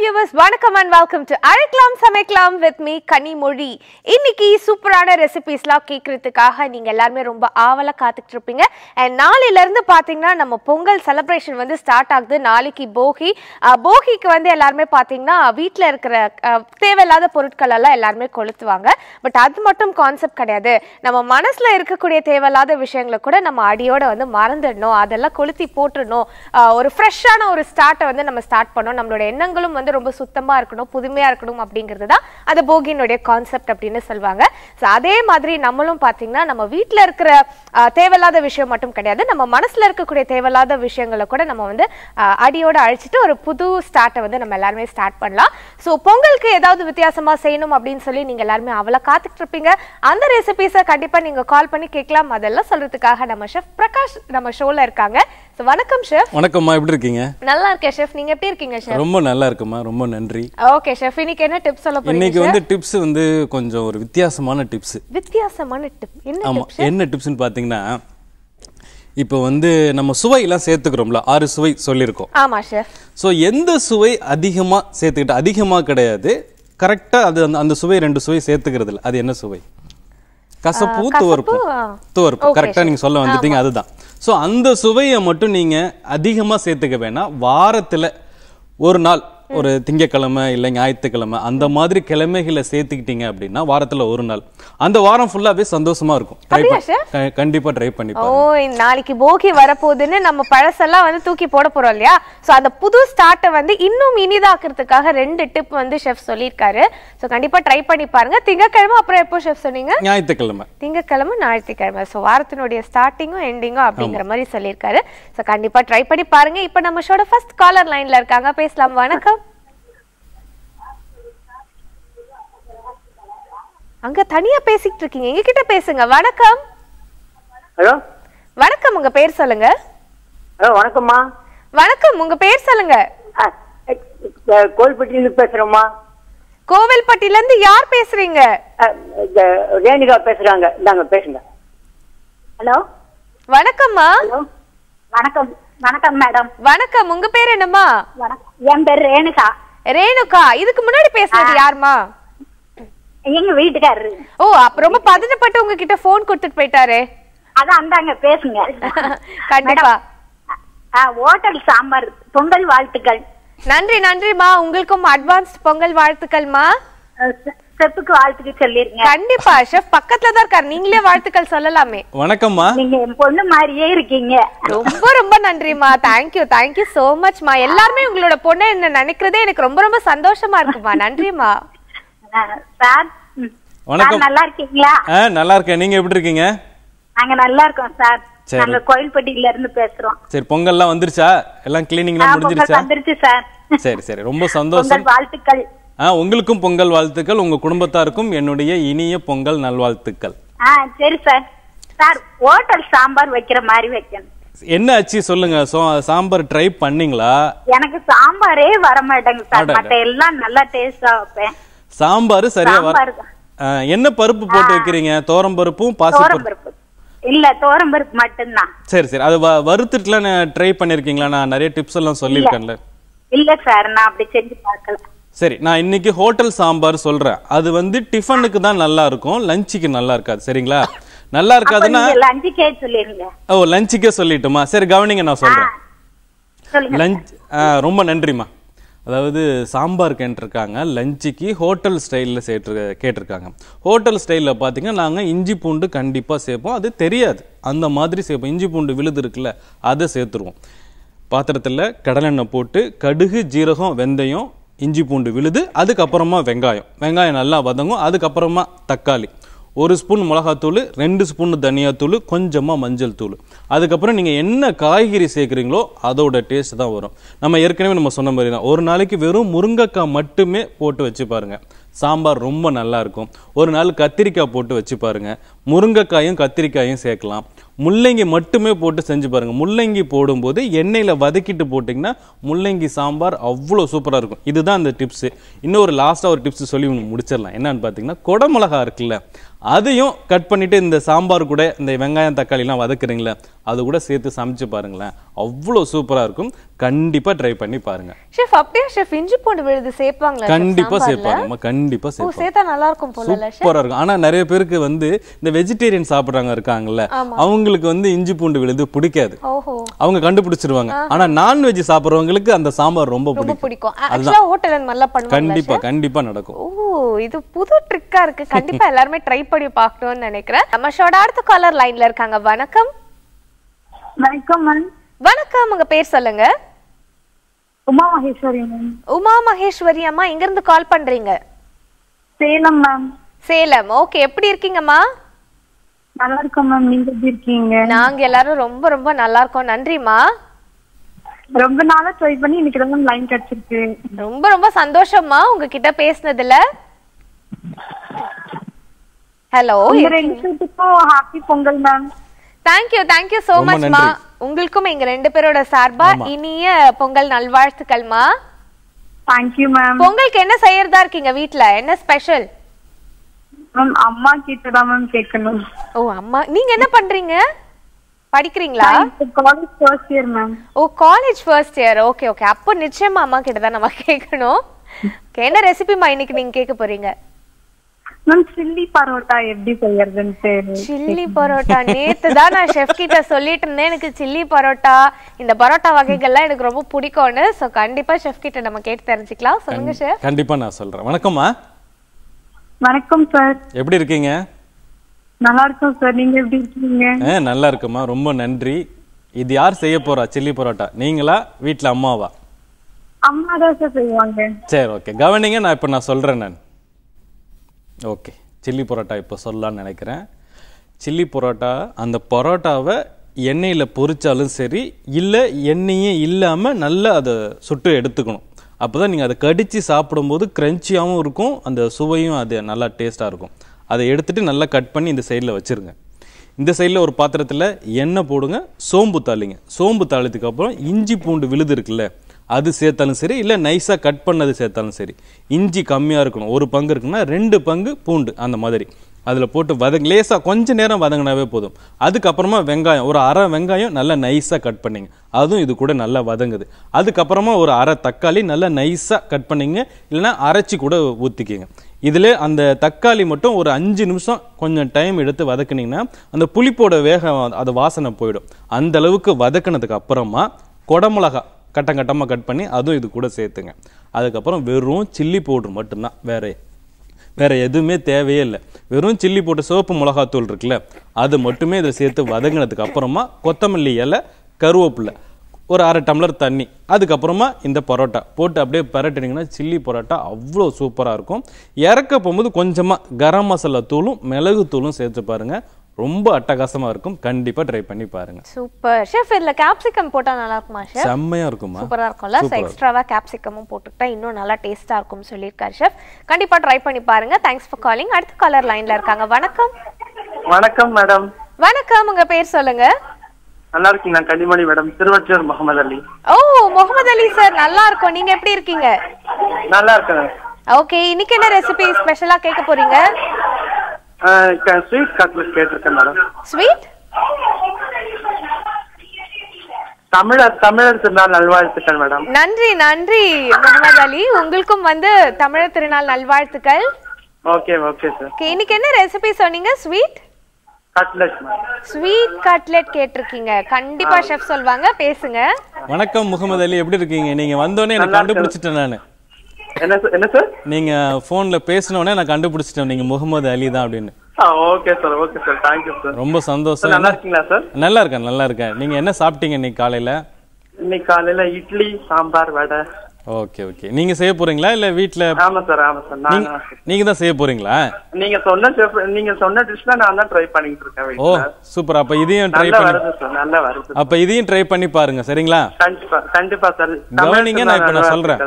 viewers வணக்கம் and welcome to அழைக்கலாம் சமைக்கலாம் வித் மீ கனிமொழி இன்னைக்கு சூப்பரான ரெசிபிஸ்லாம் கேட்கறதுக்காக நீங்க எல்லாருமே ரொம்ப ஆவலாக காத்துக்கிட்டு இருப்பீங்க அண்ட் இருந்து பாத்தீங்கன்னா நம்ம பொங்கல் செலப்ரேஷன் வந்து ஸ்டார்ட் ஆகுது நாளைக்கு போகி போகிக்கு வந்து எல்லாருமே பாத்தீங்கன்னா வீட்டில் இருக்கிற தேவையில்லாத பொருட்கள் எல்லாம் எல்லாருமே கொளுத்துவாங்க பட் அது மட்டும் கான்செப்ட் கிடையாது நம்ம மனசுல இருக்கக்கூடிய தேவையில்லாத விஷயங்களை கூட நம்ம அடியோட வந்து மறந்துடணும் அதெல்லாம் கொளுத்தி போட்டுடணும் ஒரு ஃப்ரெஷ்ஷான ஒரு ஸ்டார்ட்டை வந்து நம்ம ஸ்டார்ட் பண்ணோம் நம்மளோட எண்ணங்களும் வந்து வந்து ரொம்ப சுத்தமா இருக்கணும் புதுமையா இருக்கணும் அப்படிங்கிறது தான் அந்த போகியினுடைய கான்செப்ட் அப்படின்னு சொல்லுவாங்க ஸோ அதே மாதிரி நம்மளும் பார்த்தீங்கன்னா நம்ம வீட்டில் இருக்கிற தேவையில்லாத விஷயம் மட்டும் கிடையாது நம்ம மனசுல இருக்கக்கூடிய தேவையில்லாத விஷயங்களை கூட நம்ம வந்து அடியோட அழிச்சிட்டு ஒரு புது ஸ்டார்ட்டை வந்து நம்ம எல்லாருமே ஸ்டார்ட் பண்ணலாம் ஸோ பொங்கலுக்கு ஏதாவது வித்தியாசமா செய்யணும் அப்படின்னு சொல்லி நீங்க எல்லாருமே அவ்வளோ காத்துட்டு இருப்பீங்க அந்த ரெசிபிஸை கண்டிப்பா நீங்க கால் பண்ணி கேட்கலாம் அதெல்லாம் சொல்றதுக்காக நம்ம ஷெஃப் பிரகாஷ் நம்ம ஷோல இருக்காங்க வணக்கம் ஷெஃப் வணக்கம்மா எப்படி இருக்கீங்க நல்லா இருக்கேன் ஷெஃப் நீங்க எப்படி இருக்கீங்க ஷெஃப் ரொம்ப நல்லா இருக்குமா ரொம்ப நன்றி ஓகே ஷெஃப் இன்னைக்கு என்ன டிப்ஸ் சொல்ல போறீங்க இன்னைக்கு வந்து டிப்ஸ் வந்து கொஞ்சம் ஒரு வித்தியாசமான டிப்ஸ் வித்தியாசமான டிப் என்ன ஆமா என்ன டிப்ஸ்னு பாத்தீங்கன்னா இப்போ வந்து நம்ம சுவையெல்லாம் சேர்த்துக்கிறோம்ல ஆறு சுவை சொல்லியிருக்கோம் ஆமா ஷெஃப் ஸோ எந்த சுவை அதிகமா சேர்த்துக்கிட்டு அதிகமா கிடையாது கரெக்டா அது அந்த அந்த சுவை ரெண்டு சுவை சேர்த்துக்கிறது இல்லை அது என்ன சுவை கசப்பு துவர்ப்பு துவர்ப்பு கரெக்டாக நீங்கள் சொல்ல வந்துட்டீங்க அதுதான் ஸோ அந்த சுவையை மட்டும் நீங்கள் அதிகமாக சேர்த்துக்க வேணாம் வாரத்தில் ஒரு நாள் ஒரு திங்கக்கிழமை இல்லை ஞாயிற்றுக்கிழமை அந்த மாதிரி கிழமைகளை சேர்த்துக்கிட்டீங்க அப்படின்னா வாரத்தில் ஒரு நாள் அந்த வாரம் ஃபுல்லாகவே சந்தோஷமா இருக்கும் கண்டிப்பாக ட்ரை பண்ணி ஓ நாளைக்கு போகி வரப்போகுதுன்னு நம்ம பழசெல்லாம் வந்து தூக்கி போட போகிறோம் இல்லையா ஸோ அந்த புது ஸ்டார்ட்டை வந்து இன்னும் இனிதாக்குறதுக்காக ரெண்டு டிப் வந்து ஷெஃப் சொல்லியிருக்காரு ஸோ கண்டிப்பாக ட்ரை பண்ணி பாருங்க திங்கக்கிழமை அப்புறம் எப்போ ஷெஃப் சொன்னீங்க ஞாயிற்றுக்கிழமை திங்கக்கிழமை ஞாயிற்றுக்கிழமை ஸோ வாரத்தினுடைய ஸ்டார்டிங்கும் எண்டிங்கும் அப்படிங்கிற மாதிரி சொல்லியிருக்காரு ஸோ கண்டிப்பாக ட்ரை பண்ணி பாருங்க இப்போ நம்ம ஷோட ஃபர்ஸ்ட் காலர் லைனில் இருக்காங்க பேசலாம் வணக்கம் அங்க தனியா பேசிட்டு இருக்கீங்க எங்க கிட்ட பேசுங்க வணக்கம் ஹலோ வணக்கம் உங்க பேர் சொல்லுங்க ஹலோ வணக்கம்மா வணக்கம் உங்க பேர் சொல்லுங்க கோவில்பட்டியில பேசுறோம்மா கோவில்பட்டியில இருந்து யார் பேசுறீங்க ரேணிகா பேசுறாங்க நாங்க பேசுங்க ஹலோ வணக்கம்மா வணக்கம் வணக்கம் மேடம் வணக்கம் உங்க பேர் என்னம்மா என் பேர் ரேணுகா ரேணுகா இதுக்கு முன்னாடி பேசுனது யாருமா எங்க வீட்டுக்காரரு ஓ அப்ப ரொம்ப பதட்டப்பட்டு உங்ககிட்ட போன் கொடுத்துட்டு போயிட்டாரு அதான் அந்தாங்க பேசுங்க கண்டிப்பா ஹோட்டல் சாம்பார் பொங்கல் வாழ்த்துக்கள் நன்றி நன்றிமா உங்களுக்கும் அட்வான்ஸ் பொங்கல் வாழ்த்துக்கள்மா செப்புக்கு வாழ்த்துக்கள் சொல்லிருங்க கண்டிப்பா ஷெஃப் பக்கத்துல தான் இருக்காரு நீங்களே வாழ்த்துக்கள் சொல்லலாமே வணக்கம்மா நீங்க என் பொண்ணு மாதிரியே இருக்கீங்க ரொம்ப ரொம்ப நன்றிமா தேங்க்யூ தேங்க்யூ சோ மச்மா எல்லாருமே உங்களோட பொண்ணு என்ன நினைக்கிறதே எனக்கு ரொம்ப ரொம்ப சந்தோஷமா இருக்குமா நன்றிமா சார் வணக்கம் நல்லா இருக்கீங்களா நல்லா இருக்கேன் நீங்க எப்படி இருக்கீங்க நாங்க நல்லா இருக்கோம் சார் நாங்க கோயில்பட்டியில இருந்து பேசுறோம் சரி பொங்கல்லாம் வந்துருச்சா எல்லாம் கிளீனிங் எல்லாம் முடிஞ்சிருச்சா வந்துருச்சு சார் சரி சரி ரொம்ப சந்தோஷம் வாழ்த்துக்கள் ஆ உங்களுக்கும் பொங்கல் வாழ்த்துக்கள் உங்க குடும்பத்தாருக்கும் என்னுடைய இனிய பொங்கல் நல்வாழ்த்துக்கள் ஆ சரி சார் சார் ஹோட்டல் சாம்பார் வைக்கிற மாதிரி வைக்கணும் என்ன ஆச்சு சொல்லுங்க சாம்பார் ட்ரை பண்ணீங்களா எனக்கு சாம்பாரே வர மாட்டேங்க சார் மத்த எல்லாம் நல்லா டேஸ்டா வைப்பேன் சாம்பார் சரியா வர என்ன பருப்பு போட்டு வைக்கிறீங்க தோரம் பருப்பும் பாசி பருப்பு இல்ல தோரம் பருப்பு மட்டும்தான் சரி சரி அது வறுத்துட்டுலாம் ட்ரை பண்ணிருக்கீங்களா நான் நிறைய டிப்ஸ் எல்லாம் சொல்லியிருக்கேன்ல இல்ல சார் நான் அப்படி செஞ்சு பார்க்கல சரி நான் இன்னைக்கு ஹோட்டல் சாம்பார் சொல்றேன் அது வந்து டிஃபனுக்கு தான் நல்லா இருக்கும் லஞ்சுக்கு நல்லா இருக்காது சரிங்களா நல்லா இருக்காதுன்னா லஞ்சுக்கே சொல்லிருங்க ஓ லஞ்சுக்கே சொல்லிட்டுமா சரி கவனிங்க நான் சொல்றேன் லஞ்ச் ரொம்ப நன்றிமா அதாவது சாம்பார் கேட்டிருக்காங்க லஞ்சுக்கு ஹோட்டல் ஸ்டைலில் சேர்த்து கேட்டிருக்காங்க ஹோட்டல் ஸ்டைலில் பார்த்தீங்கன்னா நாங்கள் இஞ்சி பூண்டு கண்டிப்பாக சேர்ப்போம் அது தெரியாது அந்த மாதிரி சேர்ப்போம் இஞ்சி பூண்டு விழுது இருக்குல்ல அதை சேர்த்துருவோம் பாத்திரத்தில் கடலெண்ணெய் போட்டு கடுகு ஜீரகம் வெந்தயம் இஞ்சி பூண்டு விழுது அதுக்கப்புறமா வெங்காயம் வெங்காயம் நல்லா வதங்கும் அதுக்கப்புறமா தக்காளி ஒரு ஸ்பூன் மிளகாத்தூள் ரெண்டு ஸ்பூன் தனியாத்தூள் கொஞ்சமாக மஞ்சள் தூள் அதுக்கப்புறம் நீங்கள் என்ன காய்கறி சேர்க்குறீங்களோ அதோட டேஸ்ட் தான் வரும் நம்ம ஏற்கனவே நம்ம சொன்ன மாதிரி தான் ஒரு நாளைக்கு வெறும் முருங்கைக்காய் மட்டுமே போட்டு வச்சு பாருங்கள் சாம்பார் ரொம்ப நல்லாயிருக்கும் ஒரு நாள் கத்திரிக்காய் போட்டு வச்சு பாருங்கள் முருங்கைக்காயும் கத்திரிக்காயும் சேர்க்கலாம் முள்ளங்கி மட்டுமே போட்டு செஞ்சு பாருங்கள் முள்ளங்கி போடும்போது எண்ணெயில் வதக்கிட்டு போட்டிங்கன்னா முள்ளங்கி சாம்பார் அவ்வளோ சூப்பராக இருக்கும் இதுதான் அந்த டிப்ஸு இன்னொரு லாஸ்ட்டாக ஒரு டிப்ஸ் சொல்லி முடிச்சிடலாம் என்னென்னு பார்த்தீங்கன்னா குடமிளகா இருக்குல்ல அதையும் கட் பண்ணிட்டு இந்த சாம்பார் கூட இந்த வெங்காயம் தக்காளிலாம் வதக்குறீங்களே அது கூட சேர்த்து சமைச்சு பாருங்களேன் அவ்வளோ சூப்பராக இருக்கும் கண்டிப்பா ட்ரை பண்ணி பாருங்க ஷெஃப் அப்படியே ஷெஃப் இஞ்சி பூண்டு விழுது சேர்ப்பாங்களா கண்டிப்பா சேர்ப்பாங்கம்மா கண்டிப்பா சேர்ப்பாங்க சேர்த்தா நல்லா இருக்கும் போல சூப்பரா இருக்கும் ஆனா நிறைய பேருக்கு வந்து இந்த வெஜிடேரியன் சாப்பிடுறாங்க இருக்காங்கல்ல அவங்களுக்கு வந்து இஞ்சி பூண்டு விழுது பிடிக்காது அவங்க கண்டுபிடிச்சிருவாங்க ஆனா நான்வெஜ் சாப்பிடுறவங்களுக்கு அந்த சாம்பார் ரொம்ப பிடிக்கும் ஆக்சுவலா ஹோட்டல் அந்த மாதிரிலாம் பண்ணுவாங்க கண்டிப்பா கண்டிப்பா நடக்கும் ஓ இது புது ட்ரிக்கா இருக்கு கண்டிப்பா எல்லாருமே ட்ரை பண்ணி பார்க்கணும்னு நினைக்கிறேன் நம்ம ஷோட அடுத்த காலர் லைன்ல இருக்காங்க வணக்கம் வணக்கம் வணக்கம் உங்க பேர் சொல்லுங்க உமா மகேஸ்வரி மேம் உமா மகேஸ்வரி அம்மா எங்க இருந்து கால் பண்றீங்க சேலம் மேம் சேலம் ஓகே எப்படி இருக்கீங்கம்மா நல்லா இருக்கோம் மேம் நீங்க எப்படி இருக்கீங்க நாங்க எல்லாரும் ரொம்ப ரொம்ப நல்லா இருக்கோம் நன்றிம்மா ரொம்ப நாளா ட்ரை பண்ணி இன்னைக்கு தான் லைன் கிடைச்சிருக்கு ரொம்ப ரொம்ப சந்தோஷம்மா உங்ககிட்ட பேசினதுல ஹலோ ரெண்டு happy Pongal ma'am thank you thank you so much மா உங்களுக்கும் எங்க ரெண்டு பேரோட சார்பா இனிய பொங்கல் நல்வாழ்த்துக்கள் மா தேங்க்யூ மேம் பொங்கலுக்கு என்ன செய்யறதா இருக்கீங்க வீட்ல என்ன ஸ்பெஷல் மேம் அம்மா கிட்ட தான் மேம் கேட்கணும் ஓ அம்மா நீங்க என்ன பண்றீங்க படிக்கிறீங்களா college first year ma'am oh college first year okay okay அப்போ நிச்சயமா அம்மா கிட்ட தான் நம்ம கேட்கணும் என்ன ரெசிபிமா இன்னைக்கு நீங்க கேட்க போறீங்க சில்லி பரோட்டா எப்படி செய்யறதுன்னு சில்லி பரோட்டா நேத்து தான் நான் செஃப் கிட்ட சொல்லிட்டு இருந்தேன் எனக்கு சில்லி பரோட்டா இந்த பரோட்டா வகைகள்லாம் எனக்கு ரொம்ப பிடிக்கும்னு சோ கண்டிப்பா செஃப் கிட்ட நம்ம கேட்டு தெரிஞ்சுக்கலாம் சொல்லுங்க சார் கண்டிப்பா நான் சொல்றேன் வணக்கம்மா வணக்கம் சார் எப்படி இருக்கீங்க நல்லா இருக்கும் சார் நீங்க எப்படி இருக்கீங்க நல்லா இருக்குமா ரொம்ப நன்றி இது யார் செய்ய போறா சில்லி பரோட்டா நீங்களா வீட்ல அம்மாவா அம்மா தான் சார் செய்வாங்க சரி ஓகே கவனிங்க நான் இப்ப நான் சொல்றேன் நான் ஓகே சில்லி பரோட்டா இப்போ சொல்லலான்னு நினைக்கிறேன் சில்லி பரோட்டா அந்த பரோட்டாவை எண்ணெயில் பொரித்தாலும் சரி இல்லை எண்ணெயே இல்லாமல் நல்லா அதை சுட்டு எடுத்துக்கணும் அப்போ தான் நீங்கள் அதை கடித்து சாப்பிடும்போது க்ரன்ச்சியாகவும் இருக்கும் அந்த சுவையும் அது நல்லா டேஸ்ட்டாக இருக்கும் அதை எடுத்துகிட்டு நல்லா கட் பண்ணி இந்த சைடில் வச்சுருங்க இந்த சைடில் ஒரு பாத்திரத்தில் எண்ணெய் போடுங்க சோம்பு தாளிங்க சோம்பு தாளித்துக்கப்புறம் இஞ்சி பூண்டு விழுது இருக்குல்ல அது சேர்த்தாலும் சரி இல்லை நைஸாக கட் பண்ணது சேர்த்தாலும் சரி இஞ்சி கம்மியாக இருக்கணும் ஒரு பங்கு இருக்குன்னா ரெண்டு பங்கு பூண்டு அந்த மாதிரி அதில் போட்டு வதங்க லேசாக கொஞ்சம் நேரம் வதங்கினாவே போதும் அதுக்கப்புறமா வெங்காயம் ஒரு அரை வெங்காயம் நல்லா நைஸாக கட் பண்ணிங்க அதுவும் இது கூட நல்லா வதங்குது அதுக்கப்புறமா ஒரு அரை தக்காளி நல்லா நைஸாக கட் பண்ணிங்க இல்லைனா அரைச்சி கூட ஊற்றிக்கிங்க இதில் அந்த தக்காளி மட்டும் ஒரு அஞ்சு நிமிஷம் கொஞ்சம் டைம் எடுத்து வதக்குனிங்கன்னா அந்த புளிப்போட வேகம் அது வாசனை போயிடும் அந்தளவுக்கு அளவுக்கு வதக்கினதுக்கு அப்புறமா கொடமிளகா கட்டம் கட்டமாக கட் பண்ணி அதுவும் இது கூட சேர்த்துங்க அதுக்கப்புறம் வெறும் சில்லி பவுட்ரு மட்டும்தான் வேறே வேறு எதுவுமே தேவையே இல்லை வெறும் சில்லி போட்டு சிவப்பு மிளகாத்தூள் இருக்குல்ல அது மட்டுமே இதை சேர்த்து வதங்கினதுக்கு அப்புறமா கொத்தமல்லி இலை கருவேப்பில்லை ஒரு அரை டம்ளர் தண்ணி அதுக்கப்புறமா இந்த பரோட்டா போட்டு அப்படியே பரட்டினீங்கன்னா சில்லி பரோட்டா அவ்வளோ சூப்பராக இருக்கும் இறக்க போகும்போது கொஞ்சமாக கரம் மசாலா தூளும் மிளகு தூளும் சேர்த்து பாருங்கள் ரொம்ப அட்டகாசமா இருக்கும் கண்டிப்பா ட்ரை பண்ணி பாருங்க சூப்பர் ஷெஃப் இதுல கேப்சிகம் போட்டா நல்லா இருக்குமா ஷெஃப் செம்மையாக இருக்குமா சூப்பரா இருக்கும்ல எக்ஸ்ட்ராவா கேப்சிகமும் போட்டுட்டா இன்னும் நல்லா டேஸ்ட்டாக இருக்கும்னு சொல்லியிருக்காரு ஷெஃப் கண்டிப்பா ட்ரை பண்ணி பாருங்க தேங்க்ஸ் ஃபார் காலிங் அடுத்த காலர் லைன்ல இருக்காங்க வணக்கம் வணக்கம் மேடம் வணக்கம் உங்க பேர் சொல்லுங்க நல்லா இருக்கீங்க Kanimani madam Thiruvachur Mohammed Ali oh Mohammed Ali sir நல்லா இருக்கும் நீங்க எப்படி இருக்கீங்க நல்லா இருக்கேன் ஓகே இன்னைக்கு என்ன ரெசிபி ஸ்பெஷலா கேட்க போறீங்க ஸ்வீட் கார்ட்லெஸ் கேட்டிருக்கேன் மேடம் ஸ்வீட் தமிழர் தமிழர் திருநாள் நல்வாழ்த்துக்கள் மேடம் நன்றி நன்றி முகமது அலி உங்களுக்கும் வந்து தமிழர் திருநாள் நல்வாழ்த்துக்கள் ஓகே ஓகே சார் இன்னைக்கு என்ன ரெசிபி சொன்னீங்க ஸ்வீட் கட்லெட் ஸ்வீட் கட்லெட் கேட்டிருக்கீங்க கண்டிப்பா செஃப் சொல்வாங்க பேசுங்க வணக்கம் முகமது அலி எப்படி இருக்கீங்க நீங்க வந்தோனே எனக்கு கண்டுபிடிச்சிட்டேன் நானு என்ன சார் என்ன சார் நீங்க போன்ல பேசினோடனே நான் கண்டுபிடிச்சிட்டேன் நீங்க முகமது அலி தான் அப்படின்னு okay sir okay sir thank you sir ரொம்ப சந்தோஷம் நல்லா இருக்கீங்களா சார் நல்லா இருக்கேன் நல்லா இருக்கேன் நீங்க என்ன சாப்பிட்டீங்க இன்னைக்கு காலையில இன்னைக்கு காலையில இட்லி சாம்பார் வடை ஓகே ஓகே நீங்க செய்ய போறீங்களா இல்ல வீட்ல ஆமா சார் ஆமா சார் நான் நீங்க தான் செய்ய போறீங்களா நீங்க சொன்ன நீங்க சொன்ன டிஷ் நான் தான் ட்ரை பண்ணிட்டு இருக்கேன் ஓ சூப்பர் அப்ப இதையும் ட்ரை பண்ணி வருது நல்லா வருது அப்ப இதையும் ட்ரை பண்ணி பாருங்க சரிங்களா கண்டிப்பா கண்டிப்பா சார் கவனிங்க நான் இப்ப நான் சொல்றேன்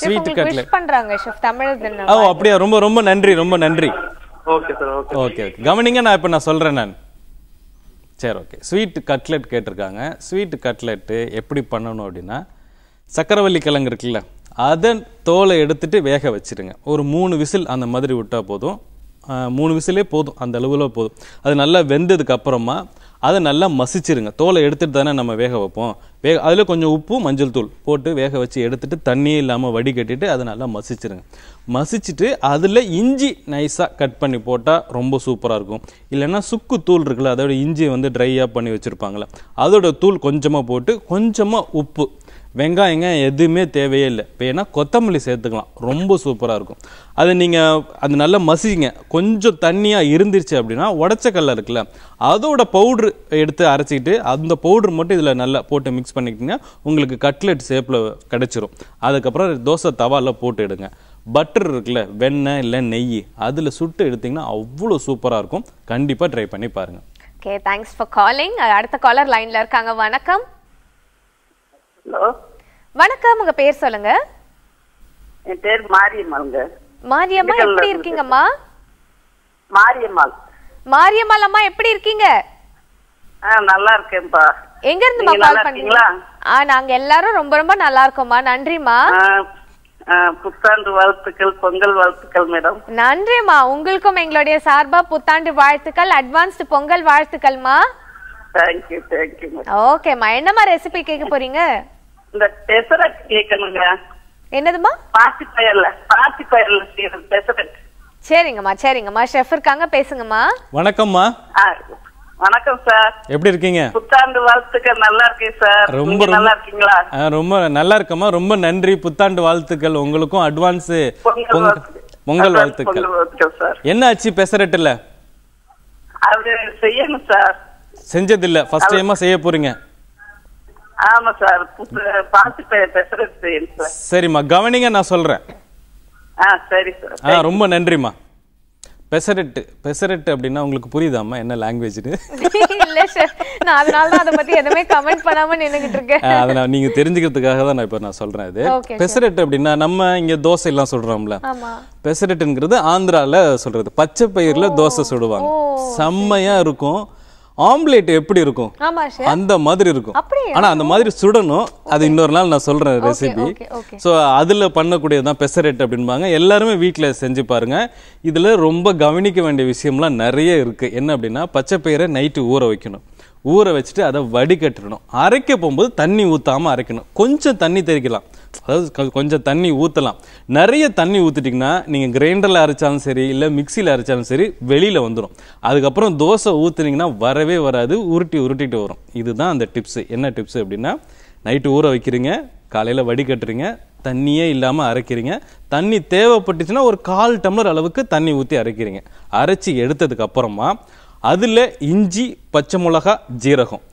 ஸ்வீட் கட்லெட் பண்றாங்க ஷெஃப் தமிழ் ஓ அப்படியே ரொம்ப ரொம்ப நன்றி ரொம்ப நன்றி ஓகே சார் ஓகே ஓகே கவனிங்க நான் இப்ப நான் சொல்றேன் நான் சரி ஓகே ஸ்வீட் கட்லெட் கேட்டிருக்காங்க ஸ்வீட் கட்லெட் எப்படி பண்ணணும் அப்படின்னா சக்கரவள்ளி கிழங்கு இருக்குல்ல அதன் தோலை எடுத்துட்டு வேக வச்சிருங்க ஒரு மூணு விசில் அந்த மாதிரி விட்டால் போதும் மூணு விசிலே போதும் அந்த அளவில் போதும் அது நல்லா வெந்ததுக்கு அப்புறமா அதை நல்லா மசிச்சிருங்க தோலை எடுத்துகிட்டு தானே நம்ம வேக வைப்போம் வேக அதில் கொஞ்சம் உப்பு மஞ்சள் தூள் போட்டு வேக வச்சு எடுத்துகிட்டு தண்ணியே இல்லாமல் வடிகட்டிட்டு அதை நல்லா மசிச்சிருங்க மசிச்சுட்டு அதில் இஞ்சி நைஸாக கட் பண்ணி போட்டால் ரொம்ப சூப்பராக இருக்கும் இல்லைன்னா சுக்கு தூள் இருக்குல்ல அதோட இஞ்சி வந்து ட்ரையாக பண்ணி வச்சுருப்பாங்களே அதோட தூள் கொஞ்சமாக போட்டு கொஞ்சமாக உப்பு வெங்காயங்க எதுவுமே தேவையே இல்லை இப்போ ஏன்னா கொத்தமல்லி சேர்த்துக்கலாம் ரொம்ப சூப்பராக இருக்கும் அது நீங்கள் அது நல்லா மசிங்க கொஞ்சம் தண்ணியாக இருந்துருச்சு அப்படின்னா உடச்ச கல்ல இருக்குல்ல அதோட பவுட்ரு எடுத்து அரைச்சிக்கிட்டு அந்த பவுட்ரு மட்டும் இதில் நல்லா போட்டு மிக்ஸ் பண்ணிக்கிட்டிங்கன்னா உங்களுக்கு கட்லெட் ஷேப்பில் கிடச்சிரும் அதுக்கப்புறம் தோசை தவாலில் போட்டு எடுங்க பட்டர் இருக்குல்ல வெண்ணெய் இல்லை நெய் அதில் சுட்டு எடுத்திங்கன்னா அவ்வளோ சூப்பராக இருக்கும் கண்டிப்பாக ட்ரை பண்ணி பாருங்கள் ஓகே தேங்க்ஸ் ஃபார் காலிங் அடுத்த காலர் லைனில் இருக்காங்க வணக்கம் ஹலோ வணக்கம் உங்க பேர் சொல்லுங்க என் பேர் மாரியம்மாளுங்க மாரியம்மா எப்படி இருக்கீங்கம்மா மாரியம்மாள் மாரியம்மாள் அம்மா எப்படி இருக்கீங்க நல்லா இருக்கேன்பா எங்க இருந்துமா கால் பண்ணீங்களா ஆ நாங்க எல்லாரும் ரொம்ப ரொம்ப நல்லா இருக்கோம்மா நன்றிம்மா புத்தாண்டு வாழ்த்துக்கள் பொங்கல் வாழ்த்துக்கள் மேடம் நன்றிமா உங்களுக்கும் எங்களுடைய சார்பா புத்தாண்டு வாழ்த்துக்கள் அட்வான்ஸ்டு பொங்கல் வாழ்த்துக்கள்மா தேங்க்யூ ஓகேம்மா என்னம்மா ரெசிபி போறீங்க இந்த பெசரட் சரிங்கம்மா சரிங்கம்மா பேசுங்கம்மா வணக்கம்மா வணக்கம் சார் எப்படி இருக்கீங்க புத்தாண்டு வாழ்த்துக்கள் நல்லா சார் ரொம்ப நல்லா இருக்கீங்களா ரொம்ப நல்லா ரொம்ப நன்றி புத்தாண்டு வாழ்த்துக்கள் உங்களுக்கும் அட்வான்ஸ் பொங்கல் வாழ்த்துக்கள் என்ன ஆச்சு பெசரட்டுல அது செய்யணும் சார் செஞ்சதில்ல ஃபர்ஸ்ட் டைமா செய்ய போறீங்க ஆமா சார் பார்த்து சரிம்மா கவனிங்க நான் சொல்றேன் சரி சார் ரொம்ப நன்றிம்மா பெசரெட்டு பெசரெட்டு அப்படின்னா உங்களுக்கு புரியுதாம்மா என்ன லாங்குவேஜ் இல்ல சார் நான் அதனால தான் அத பத்தி எதுமே கமெண்ட் பண்ணாம நின்னுக்கிட்டு இருக்கேன் அத நான் நீங்க தெரிஞ்சுக்கிறதுக்காக தான் நான் இப்ப நான் சொல்றேன் இது பெசரெட்டு அப்படின்னா நம்ம இங்க தோசை எல்லாம் சொல்றோம்ல பெசரெட்டுங்கிறது ஆந்திரால சொல்றது பச்சை பயிர்ல தோசை சுடுவாங்க செம்மையா இருக்கும் ஆம்லேட் எப்படி இருக்கும் அந்த மாதிரி இருக்கும் ஆனா அந்த மாதிரி சுடணும் அது இன்னொரு நாள் நான் சொல்றேன் ரெசிபி ஸோ அதுல பண்ணக்கூடியதான் பெசரேட் அப்படின்பாங்க எல்லாருமே வீட்டில் செஞ்சு பாருங்க இதுல ரொம்ப கவனிக்க வேண்டிய விஷயம்லாம் நிறைய இருக்கு என்ன அப்படின்னா பச்சை பயிரை நைட்டு ஊற வைக்கணும் ஊற வச்சுட்டு அதை வடிகட்டணும் அரைக்க போகும்போது தண்ணி ஊற்றாமல் அரைக்கணும் கொஞ்சம் தண்ணி தெளிக்கலாம் அதாவது கொஞ்சம் தண்ணி ஊற்றலாம் நிறைய தண்ணி ஊற்றிட்டிங்கன்னா நீங்கள் கிரைண்டரில் அரைச்சாலும் சரி இல்லை மிக்சியில் அரைச்சாலும் சரி வெளியில் வந்துடும் அதுக்கப்புறம் தோசை ஊற்றுனீங்கன்னா வரவே வராது உருட்டி உருட்டிட்டு வரும் இதுதான் அந்த டிப்ஸு என்ன டிப்ஸு அப்படின்னா நைட்டு ஊற வைக்கிறீங்க காலையில் வடிகட்டுறீங்க தண்ணியே இல்லாமல் அரைக்கிறீங்க தண்ணி தேவைப்பட்டுச்சுன்னா ஒரு கால் டம்ளர் அளவுக்கு தண்ணி ஊற்றி அரைக்கிறீங்க அரைச்சி எடுத்ததுக்கப்புறமா அதில் இஞ்சி பச்சை மிளகா ஜீரகம்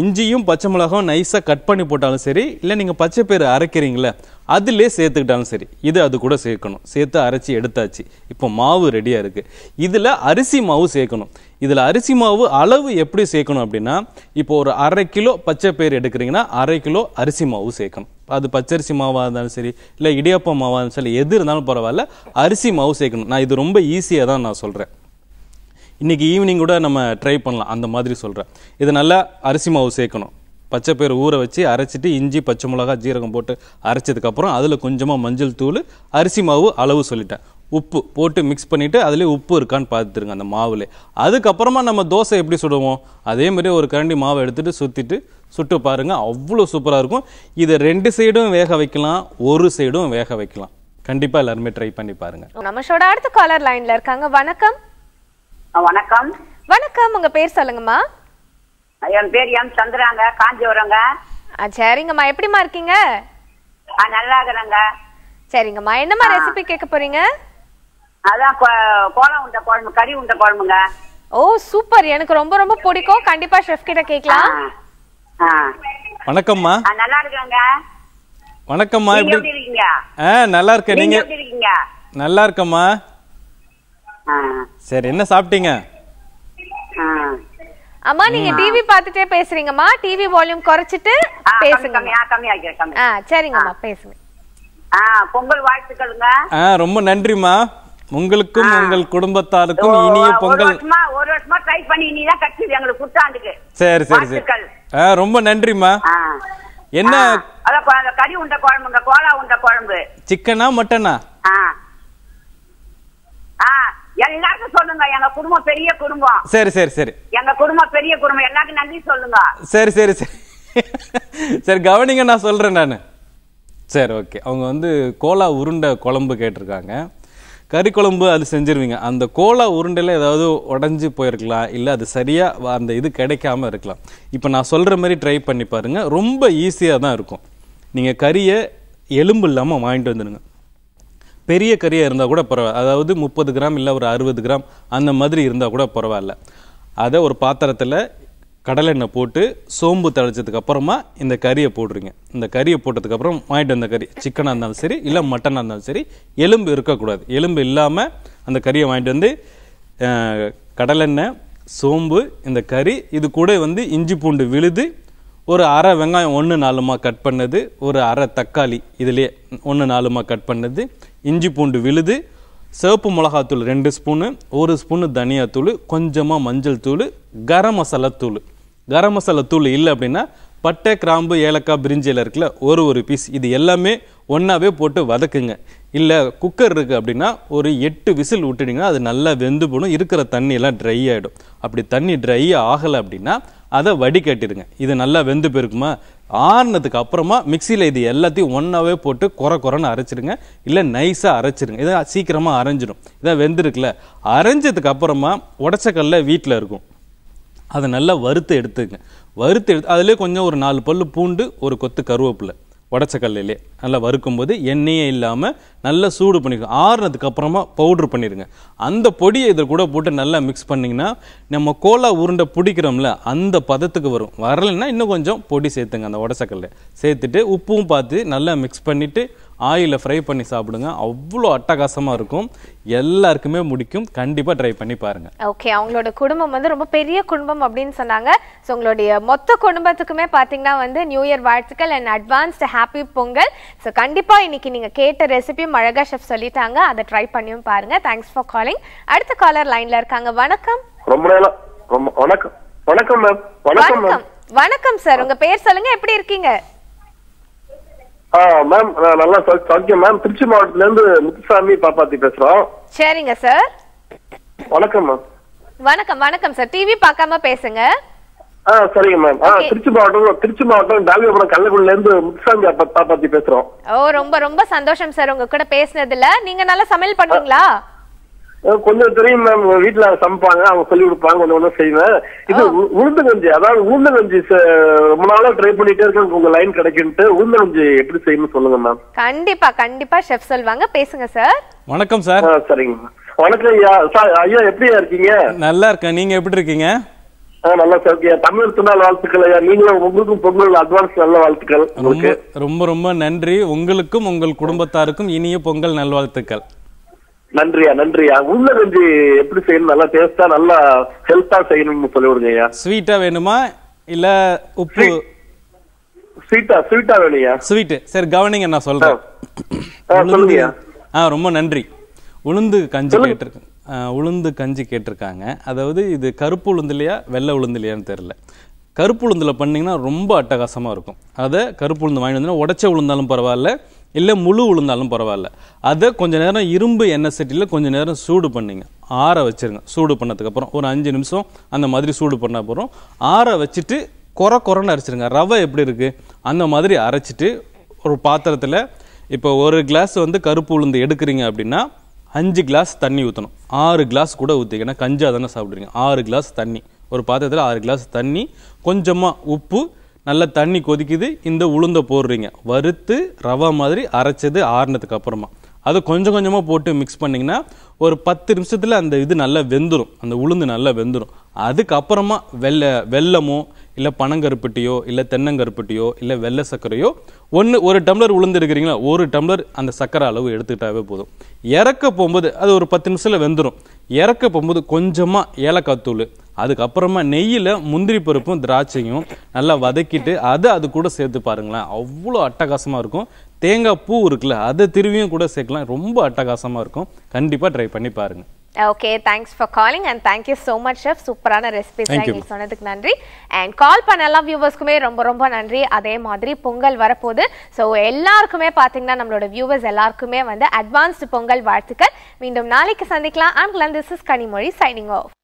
இஞ்சியும் பச்சை மிளகாவும் நைஸாக கட் பண்ணி போட்டாலும் சரி இல்லை நீங்கள் பச்சை பயிறு அரைக்கிறீங்களே அதிலே சேர்த்துக்கிட்டாலும் சரி இது அது கூட சேர்க்கணும் சேர்த்து அரைச்சி எடுத்தாச்சு இப்போ மாவு ரெடியாக இருக்குது இதில் அரிசி மாவு சேர்க்கணும் இதில் அரிசி மாவு அளவு எப்படி சேர்க்கணும் அப்படின்னா இப்போ ஒரு அரை கிலோ பச்சை பயிர் எடுக்கிறீங்கன்னா அரை கிலோ அரிசி மாவு சேர்க்கணும் அது பச்சரிசி மாவாக இருந்தாலும் சரி இல்லை இடியாப்பம் மாவாக இருந்தாலும் சரி எது இருந்தாலும் பரவாயில்ல அரிசி மாவு சேர்க்கணும் நான் இது ரொம்ப ஈஸியாக தான் நான் சொல்கிறேன் இன்றைக்கி ஈவினிங் கூட நம்ம ட்ரை பண்ணலாம் அந்த மாதிரி சொல்கிறேன் இது நல்லா அரிசி மாவு சேர்க்கணும் பச்சை பயிர் ஊற வச்சு அரைச்சிட்டு இஞ்சி பச்சை மிளகா ஜீரகம் போட்டு அரைச்சதுக்கப்புறம் அதில் கொஞ்சமாக மஞ்சள் தூள் அரிசி மாவு அளவு சொல்லிட்டேன் உப்பு போட்டு மிக்ஸ் பண்ணிவிட்டு அதிலே உப்பு இருக்கான்னு பார்த்துருங்க அந்த மாவில் அதுக்கப்புறமா நம்ம தோசை எப்படி சுடுவோம் அதே மாதிரி ஒரு கரண்டி மாவை எடுத்துகிட்டு சுற்றிட்டு சுட்டு பாருங்கள் அவ்வளோ சூப்பராக இருக்கும் இதை ரெண்டு சைடும் வேக வைக்கலாம் ஒரு சைடும் வேக வைக்கலாம் கண்டிப்பாக எல்லாருமே ட்ரை பண்ணி பாருங்கள் ஷோட அடுத்த காலர் லைனில் இருக்காங்க வணக்கம் வணக்கம் வணக்கம் உங்க பேர் சொல்லுங்கம்மா என் பேர் எம் சந்திராங்க காஞ்சிபுரங்க சரிங்கம்மா எப்படிம்மா இருக்கீங்க நல்லா இருக்கிறேங்க சரிங்கம்மா என்னம்மா ரெசிபி கேட்க போறீங்க அதான் கோலம் உண்ட குழம்பு கறி உண்ட குழம்புங்க ஓ சூப்பர் எனக்கு ரொம்ப ரொம்ப பிடிக்கும் கண்டிப்பா ஷெஃப் கிட்ட கேட்கலாம் வணக்கம்மா நல்லா இருக்கேங்க வணக்கம்மா எப்படி இருக்கீங்க நல்லா இருக்கேன் நீங்க நல்லா இருக்கம்மா சரி என்ன சாப்பிட்டீங்க அம்மா நீங்க டிவி பாத்துட்டே பேசுறீங்கம்மா டிவி வால்யூம் குறைச்சிட்டு பேசுங்க கம்மியா கம்மியா சரிங்கம்மா பேசுங்க பொங்கல் வாழ்த்துக்களுங்க ரொம்ப நன்றிம்மா உங்களுக்கும் உங்கள் குடும்பத்தாருக்கும் இனிய பொங்கல் ஒரு வருஷமா ட்ரை பண்ணி நீ தான் கட்சி எங்களுக்கு குட்டாண்டுக்கு சரி சரி சரி ரொம்ப நன்றிம்மா என்ன கறி உண்ட குழம்புங்க கோலா உண்ட குழம்பு சிக்கனா மட்டனா எல்லாருக்கும் சொல்லுங்க எங்க குடும்பம் பெரிய குடும்பம் சரி சரி சரி எங்க குடும்பம் பெரிய குடும்பம் எல்லாருக்கும் நன்றி சொல்லுங்க சரி சரி சரி சரி கவனிங்க நான் சொல்றேன் நான் சரி ஓகே அவங்க வந்து கோலா உருண்டை குழம்பு கேட்டிருக்காங்க கறி குழம்பு அது செஞ்சிருவீங்க அந்த கோலா உருண்டையில் ஏதாவது உடஞ்சி போயிருக்கலாம் இல்லை அது சரியாக அந்த இது கிடைக்காம இருக்கலாம் இப்போ நான் சொல்கிற மாதிரி ட்ரை பண்ணி பாருங்கள் ரொம்ப ஈஸியாக தான் இருக்கும் நீங்கள் கறியை எலும்பு இல்லாமல் வாங்கிட்டு வந்துடுங்க பெரிய கறியாக இருந்தால் கூட பரவாயில்ல அதாவது முப்பது கிராம் இல்லை ஒரு அறுபது கிராம் அந்த மாதிரி இருந்தால் கூட பரவாயில்ல அதை ஒரு பாத்திரத்தில் கடலெண்ணெய் போட்டு சோம்பு தழைச்சதுக்கு அப்புறமா இந்த கறியை போடுறீங்க இந்த கறியை போட்டதுக்கப்புறம் வாங்கிட்டு வந்த கறி சிக்கனாக இருந்தாலும் சரி இல்லை மட்டனாக இருந்தாலும் சரி எலும்பு இருக்கக்கூடாது எலும்பு இல்லாமல் அந்த கறியை வாங்கிட்டு வந்து கடலெண்ணெய் சோம்பு இந்த கறி இது கூட வந்து இஞ்சி பூண்டு விழுது ஒரு அரை வெங்காயம் ஒன்று நாலுமா கட் பண்ணது ஒரு அரை தக்காளி இதிலே ஒன்று நாலுமா கட் பண்ணது இஞ்சி பூண்டு விழுது சிவப்பு மிளகாத்தூள் ரெண்டு ஸ்பூனு ஒரு ஸ்பூனு தனியாத்தூள் கொஞ்சமாக மஞ்சள் தூள் கரம் மசாலா தூள் கரம் மசாலா தூள் இல்லை அப்படின்னா பட்டை கிராம்பு ஏலக்காய் பிரிஞ்சியில் இருக்கில்ல ஒரு ஒரு பீஸ் இது எல்லாமே ஒன்றாவே போட்டு வதக்குங்க இல்லை குக்கர் இருக்குது அப்படின்னா ஒரு எட்டு விசில் விட்டுடுங்க அது நல்லா வெந்து போகணும் இருக்கிற தண்ணியெல்லாம் ட்ரை ஆகிடும் அப்படி தண்ணி ட்ரை ஆகலை அப்படின்னா அதை வடிகட்டிடுங்க இது நல்லா வெந்து போயிருக்குமா ஆறுனதுக்கு அப்புறமா மிக்சியில் இது எல்லாத்தையும் ஒன்றாவே போட்டு குற குறைன்னு அரைச்சிடுங்க இல்லை நைஸாக அரைச்சிடுங்க இதை சீக்கிரமாக அரைஞ்சிடும் இதை வெந்துருக்குல்ல அரைஞ்சதுக்கு அப்புறமா உடச்சக்கல்ல வீட்டில் இருக்கும் அதை நல்லா வறுத்து எடுத்துங்க வறுத்து எடுத்து அதிலே கொஞ்சம் ஒரு நாலு பல் பூண்டு ஒரு கொத்து கருவேப்பிலை உடச்சக்கல்லையிலே நல்லா வறுக்கும்போது எண்ணெயே இல்லாமல் நல்லா சூடு பண்ணிக்கணும் ஆறுனதுக்கு அப்புறமா பவுட்ரு பண்ணிடுங்க அந்த பொடியை இதை கூட போட்டு நல்லா மிக்ஸ் பண்ணிங்கன்னா நம்ம கோலா உருண்டை பிடிக்கிறோம்ல அந்த பதத்துக்கு வரும் வரலைன்னா இன்னும் கொஞ்சம் பொடி சேர்த்துங்க அந்த உடச்சக்கல்ல சேர்த்துட்டு உப்பும் பார்த்து நல்லா மிக்ஸ் பண்ணிவிட்டு ஆயிலில் ஃப்ரை பண்ணி சாப்பிடுங்க அவ்வளோ அட்டகாசமாக இருக்கும் எல்லாருக்குமே முடிக்கும் கண்டிப்பாக ட்ரை பண்ணி பாருங்க ஓகே அவங்களோட குடும்பம் வந்து ரொம்ப பெரிய குடும்பம் அப்படின்னு சொன்னாங்க ஸோ உங்களுடைய மொத்த குடும்பத்துக்குமே பார்த்தீங்கன்னா வந்து நியூ இயர் வாழ்த்துக்கள் and advanced happy Pongal so கண்டிப்பாக இன்னைக்கு நீங்கள் கேட்ட ரெசிபியும் அழகா ஷெஃப் சொல்லிட்டாங்க அதை ட்ரை பண்ணியும் பாருங்க தேங்க்ஸ் ஃபார் காலிங் அடுத்த காலர் லைன்ல இருக்காங்க வணக்கம் ரொம்ப வணக்கம் வணக்கம் மேம் வணக்கம் வணக்கம் சார் உங்க பேர் சொல்லுங்க எப்படி இருக்கீங்க மேம் நல்லா சௌக்கியம் மேம் திருச்சி மாவட்டத்துல இருந்து முத்துசாமி பாப்பாத்தி பேசுறோம் சரிங்க சார் வணக்கம் மேம் வணக்கம் வணக்கம் சார் டிவி பார்க்காம பேசுங்க ஆ சரிங்க மேம் ஆ திருச்சி மாவட்டம் திருச்சி மாவட்டம் டாலியபுரம் கள்ளக்குள்ள இருந்து முத்துசாமி பாப்பாத்தி பேசுறோம் ஓ ரொம்ப ரொம்ப சந்தோஷம் சார் உங்க கூட பேசினதுல நீங்க நல்லா சமையல் பண்ணுவீங்களா கொஞ்சம் தெரியும் மேம் வீட்டுல சமைப்பாங்க அவங்க சொல்லி கொடுப்பாங்க கொஞ்சம் ஒன்றும் செய்வேன் இது கஞ்சி அதாவது கஞ்சி ரொம்ப நாளா ட்ரை பண்ணிட்டே இருக்கேன் உங்க லைன் கிடைக்குன்ட்டு உளுந்தங்கஞ்சி எப்படி செய்யணும் சொல்லுங்க மேம் கண்டிப்பா கண்டிப்பா செஃப் சொல்வாங்க பேசுங்க சார் வணக்கம் சார் சரிங்க வணக்கம் ஐயா சார் ஐயா எப்படியா இருக்கீங்க நல்லா இருக்கேன் நீங்க எப்படி இருக்கீங்க நல்லா சார் தமிழ் திருநாள் வாழ்த்துக்கள் ஐயா நீங்களும் உங்களுக்கும் பொங்கல் அட்வான்ஸ் நல்ல வாழ்த்துக்கள் உங்களுக்கு ரொம்ப ரொம்ப நன்றி உங்களுக்கும் உங்கள் குடும்பத்தாருக்கும் இனிய பொங்கல் நல்வாழ்த்துக்கள் நன்றியா நன்றியா உள்ள கொஞ்சி எப்படி செய்யணும் நல்லா டேஸ்டா நல்லா ஹெல்த்தா செய்யணும்னு சொல்லி ஐயா ஸ்வீட்டா வேணுமா இல்ல உப்பு ஸ்வீட்டா ஸ்வீட்டா வேணும்யா ஸ்வீட் சரி கவனிங்க நான் சொல்றேன் சொல்லுங்கய்யா ஆ ரொம்ப நன்றி உளுந்து கஞ்சி கேட்டிருக்கேன் உளுந்து கஞ்சி கேட்டிருக்காங்க அதாவது இது கருப்பு உளுந்துலையா வெள்ளை உளுந்துலையான்னு தெரில கருப்பு உளுந்தில் பண்ணிங்கன்னா ரொம்ப அட்டகாசமாக இருக்கும் அதை கருப்பு உளுந்து வாங்கிட்டு வந்தோன்னா உடச்ச உளுந்தாலும் பரவாயில்ல இல்லை முழு உளுந்தாலும் பரவாயில்ல அதை கொஞ்சம் நேரம் இரும்பு எண்ணெய் சட்டியில் கொஞ்சம் நேரம் சூடு பண்ணிங்க ஆற வச்சுருங்க சூடு பண்ணதுக்கப்புறம் ஒரு அஞ்சு நிமிஷம் அந்த மாதிரி சூடு பண்ண அப்புறம் ஆற வச்சுட்டு குறை குறைன்னு அரைச்சிருங்க ரவை எப்படி இருக்குது அந்த மாதிரி அரைச்சிட்டு ஒரு பாத்திரத்தில் இப்போ ஒரு கிளாஸ் வந்து கருப்பு உளுந்து எடுக்கிறீங்க அப்படின்னா அஞ்சு கிளாஸ் தண்ணி ஊற்றணும் ஆறு கிளாஸ் கூட ஊற்றிங்க ஏன்னா கஞ்சா தானே சாப்பிட்றீங்க ஆறு கிளாஸ் தண்ணி ஒரு பாத்திரத்தில் ஆறு கிளாஸ் தண்ணி கொஞ்சமாக உப்பு நல்லா தண்ணி கொதிக்குது இந்த உளுந்தை போடுறீங்க வறுத்து ரவா மாதிரி அரைச்சது ஆறுனதுக்கு அப்புறமா அதை கொஞ்சம் கொஞ்சமாக போட்டு மிக்ஸ் பண்ணிங்கன்னா ஒரு பத்து நிமிஷத்தில் அந்த இது நல்லா வெந்துடும் அந்த உளுந்து நல்லா வெந்துடும் அதுக்கப்புறமா வெள்ளை வெள்ளமோ இல்லை பனங்கருப்பட்டியோ இல்லை தென்னங்கருப்பட்டியோ இல்லை வெள்ளை சர்க்கரையோ ஒன்று ஒரு டம்ளர் உளுந்து இருக்கிறீங்களா ஒரு டம்ளர் அந்த சர்க்கரை அளவு எடுத்துக்கிட்டாவே போதும் இறக்க போகும்போது அது ஒரு பத்து நிமிஷத்தில் வெந்துடும் இறக்க போகும்போது கொஞ்சமாக ஏலக்காய் தூள் அதுக்கப்புறமா நெய்யில் முந்திரி பருப்பும் திராட்சையும் நல்லா வதக்கிட்டு அதை அது கூட சேர்த்து பாருங்களேன் அவ்வளோ அட்டகாசமாக இருக்கும் தேங்காய் பூ இருக்குல்ல அதை திருவியும் கூட சேர்க்கலாம் ரொம்ப அட்டகாசமாக இருக்கும் கண்டிப்பாக ட்ரை பண்ணி பாருங்கள் okay thanks for calling and thank you so much chef சூப்பரான ரெசிபிஸ் எங்களுக்கு சொன்னதுக்கு நன்றி அண்ட் கால் பண்ண எல்லா வியூவர்ஸ்க்குமே ரொம்ப ரொம்ப நன்றி அதே மாதிரி பொங்கல் வரப்போகுது ஸோ எல்லாருக்குமே பார்த்தீங்கன்னா நம்மளோட வியூவர்ஸ் எல்லாருக்குமே வந்து அட்வான்ஸ்டு பொங்கல் வாழ்த்துக்கள் மீண்டும் நாளைக்கு சந்திக்கலாம் and this is Kanimozhi signing of